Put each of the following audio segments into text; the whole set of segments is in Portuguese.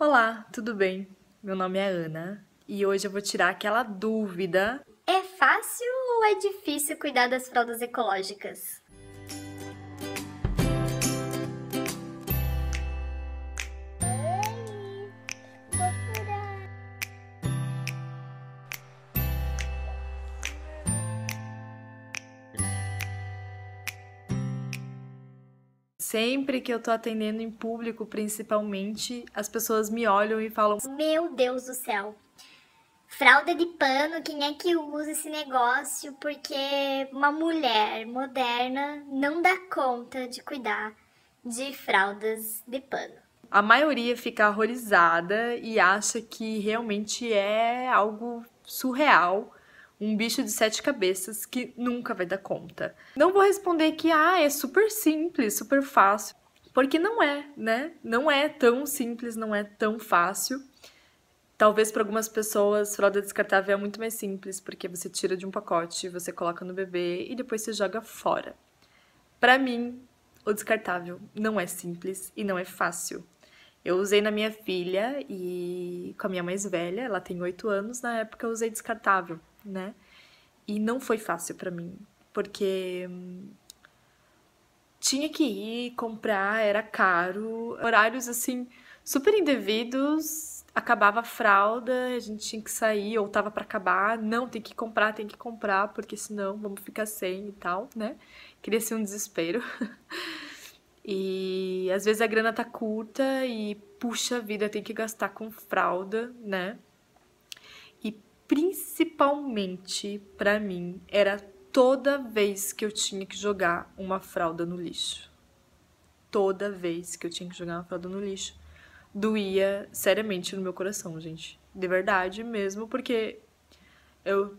Olá, tudo bem? Meu nome é Ana e hoje eu vou tirar aquela dúvida. É fácil ou é difícil cuidar das fraldas ecológicas? Sempre que eu tô atendendo em público, principalmente, as pessoas me olham e falam: Meu Deus do céu! Fralda de pano, quem é que usa esse negócio? Porque uma mulher moderna não dá conta de cuidar de fraldas de pano. A maioria fica horrorizada e acha que realmente é algo surreal um bicho de sete cabeças que nunca vai dar conta. Não vou responder que ah, é super simples, super fácil, porque não é, né? Não é tão simples, não é tão fácil. Talvez para algumas pessoas fralda descartável é muito mais simples, porque você tira de um pacote, você coloca no bebê e depois você joga fora. Para mim, o descartável não é simples e não é fácil. Eu usei na minha filha e com a minha mais velha, ela tem 8 anos, na época eu usei descartável né? E não foi fácil para mim, porque hum, tinha que ir comprar, era caro, horários assim super indevidos, acabava a fralda, a gente tinha que sair ou tava para acabar, não, tem que comprar, tem que comprar, porque senão vamos ficar sem e tal, né? Queria ser um desespero. e às vezes a grana tá curta e puxa vida, tem que gastar com fralda, né? principalmente para mim era toda vez que eu tinha que jogar uma fralda no lixo. Toda vez que eu tinha que jogar uma fralda no lixo, doía seriamente no meu coração, gente. De verdade mesmo, porque eu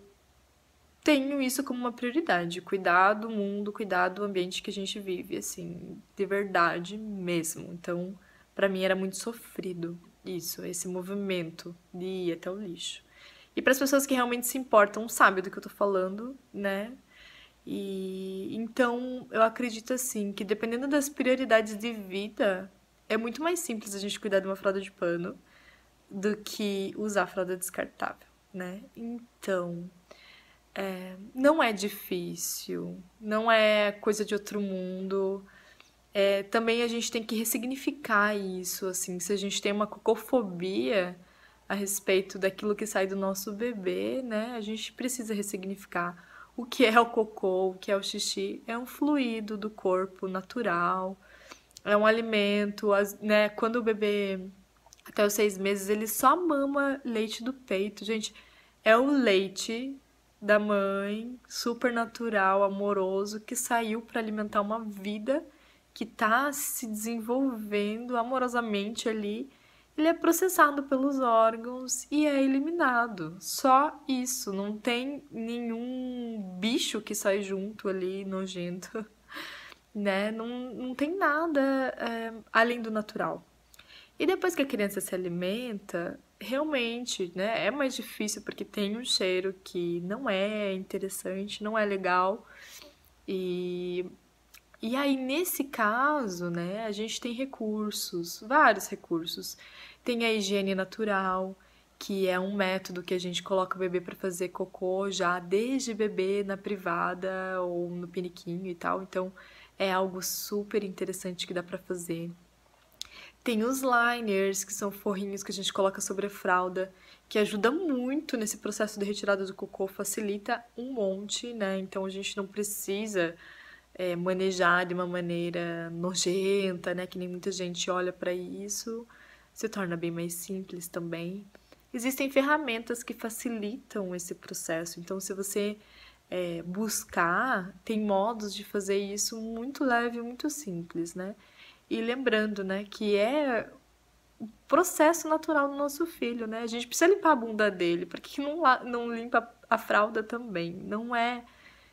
tenho isso como uma prioridade, cuidar do mundo, cuidar do ambiente que a gente vive, assim, de verdade mesmo. Então, para mim era muito sofrido isso, esse movimento de ir até o lixo. E para as pessoas que realmente se importam, sabem do que eu estou falando, né? E então eu acredito assim que dependendo das prioridades de vida, é muito mais simples a gente cuidar de uma fralda de pano do que usar fralda descartável, né? Então, é, não é difícil, não é coisa de outro mundo. É, também a gente tem que ressignificar isso, assim, se a gente tem uma cocofobia, a respeito daquilo que sai do nosso bebê, né? A gente precisa ressignificar o que é o cocô, o que é o xixi. É um fluido do corpo natural, é um alimento, né? Quando o bebê até os seis meses, ele só mama leite do peito, gente. É o leite da mãe, super natural, amoroso, que saiu para alimentar uma vida que está se desenvolvendo amorosamente ali ele é processado pelos órgãos e é eliminado. Só isso, não tem nenhum bicho que sai junto ali, nojento, né? Não, não tem nada é, além do natural. E depois que a criança se alimenta, realmente, né, é mais difícil porque tem um cheiro que não é interessante, não é legal. E e aí, nesse caso, né, a gente tem recursos, vários recursos. Tem a higiene natural, que é um método que a gente coloca o bebê para fazer cocô já desde bebê na privada ou no piniquinho e tal. Então, é algo super interessante que dá para fazer. Tem os liners, que são forrinhos que a gente coloca sobre a fralda, que ajuda muito nesse processo de retirada do cocô, facilita um monte, né? Então a gente não precisa é, manejar de uma maneira nojenta, né? Que nem muita gente olha para isso, se torna bem mais simples também. Existem ferramentas que facilitam esse processo. Então, se você é, buscar, tem modos de fazer isso muito leve, muito simples, né? E lembrando, né, que é o processo natural do nosso filho, né? A gente precisa limpar a bunda dele, porque não, não limpa a fralda também. Não é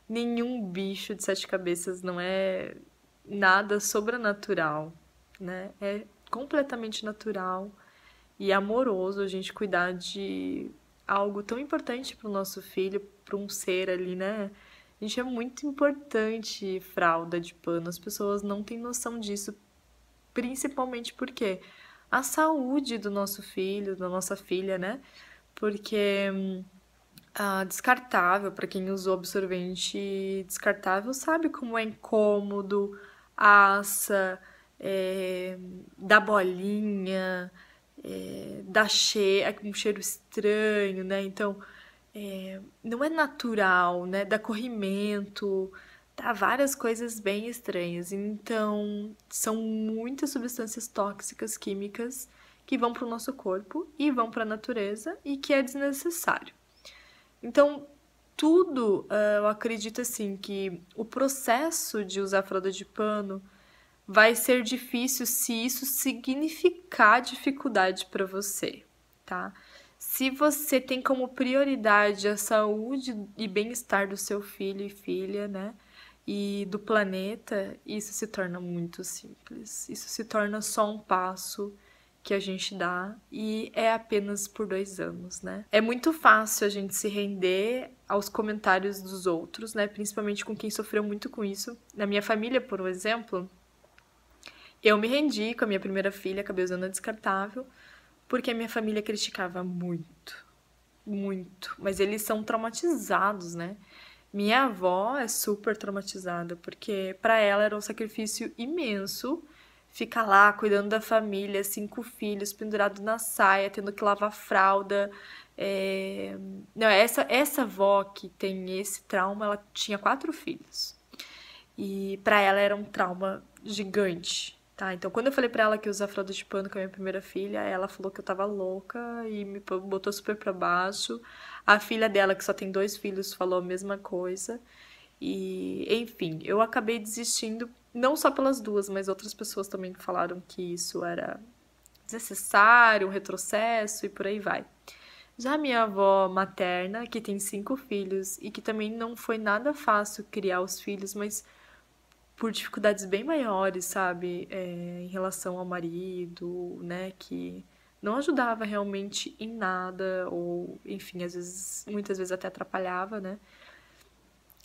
nenhum bicho de sete cabeças não é nada sobrenatural, né? É completamente natural e amoroso a gente cuidar de algo tão importante para o nosso filho, para um ser ali, né? A gente é muito importante fralda de pano, as pessoas não têm noção disso, principalmente porque a saúde do nosso filho, da nossa filha, né? Porque hum, ah, descartável, para quem usou absorvente descartável, sabe como é incômodo, assa, é, dá bolinha, é, dá cheiro, é um cheiro estranho, né? Então, é, não é natural, né? Dá corrimento, dá várias coisas bem estranhas. Então, são muitas substâncias tóxicas, químicas, que vão para o nosso corpo e vão para a natureza e que é desnecessário. Então, tudo ah, eu acredito assim que o processo de usar fralda de pano vai ser difícil se isso significar dificuldade para você, tá? Se você tem como prioridade a saúde e bem-estar do seu filho e filha, né? E do planeta, isso se torna muito simples. Isso se torna só um passo que a gente dá e é apenas por dois anos, né? É muito fácil a gente se render aos comentários dos outros, né? Principalmente com quem sofreu muito com isso. Na minha família, por exemplo, eu me rendi com a minha primeira filha, acabei usando a descartável, porque a minha família criticava muito, muito. Mas eles são traumatizados, né? Minha avó é super traumatizada, porque para ela era um sacrifício imenso fica lá cuidando da família, cinco filhos pendurado na saia, tendo que lavar fralda. É... Não, essa, essa avó que tem esse trauma, ela tinha quatro filhos. E para ela era um trauma gigante, tá? Então, quando eu falei para ela que eu usava fralda de pano com a minha primeira filha, ela falou que eu tava louca e me botou super para baixo. A filha dela, que só tem dois filhos, falou a mesma coisa. E, enfim, eu acabei desistindo não só pelas duas, mas outras pessoas também falaram que isso era desnecessário, um retrocesso e por aí vai. Já minha avó materna, que tem cinco filhos e que também não foi nada fácil criar os filhos, mas por dificuldades bem maiores, sabe, é, em relação ao marido, né, que não ajudava realmente em nada ou, enfim, às vezes, muitas vezes até atrapalhava, né.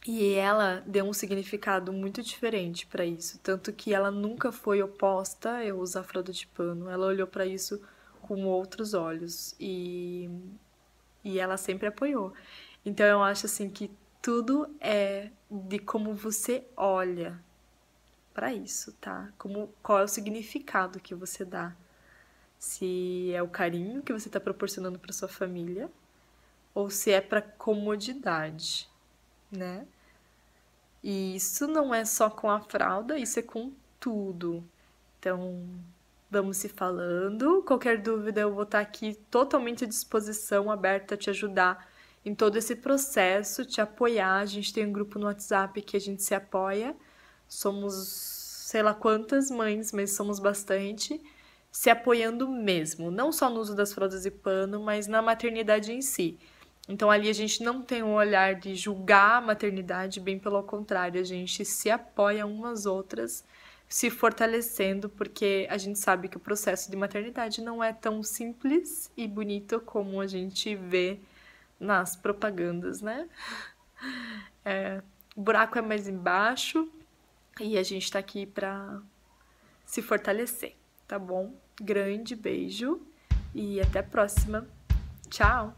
E ela deu um significado muito diferente para isso, tanto que ela nunca foi oposta a de pano Ela olhou para isso com outros olhos e e ela sempre apoiou. Então eu acho assim que tudo é de como você olha para isso, tá? Como qual é o significado que você dá? Se é o carinho que você está proporcionando para sua família ou se é para comodidade né? E isso não é só com a fralda, isso é com tudo. Então, vamos se falando. Qualquer dúvida, eu vou estar aqui totalmente à disposição, aberta a te ajudar em todo esse processo, te apoiar. A gente tem um grupo no WhatsApp que a gente se apoia. Somos sei lá quantas mães, mas somos bastante, se apoiando mesmo, não só no uso das fraldas e pano, mas na maternidade em si. Então ali a gente não tem um olhar de julgar a maternidade, bem pelo contrário, a gente se apoia umas outras, se fortalecendo, porque a gente sabe que o processo de maternidade não é tão simples e bonito como a gente vê nas propagandas, né? É, o buraco é mais embaixo e a gente tá aqui para se fortalecer, tá bom? Grande beijo e até a próxima. Tchau!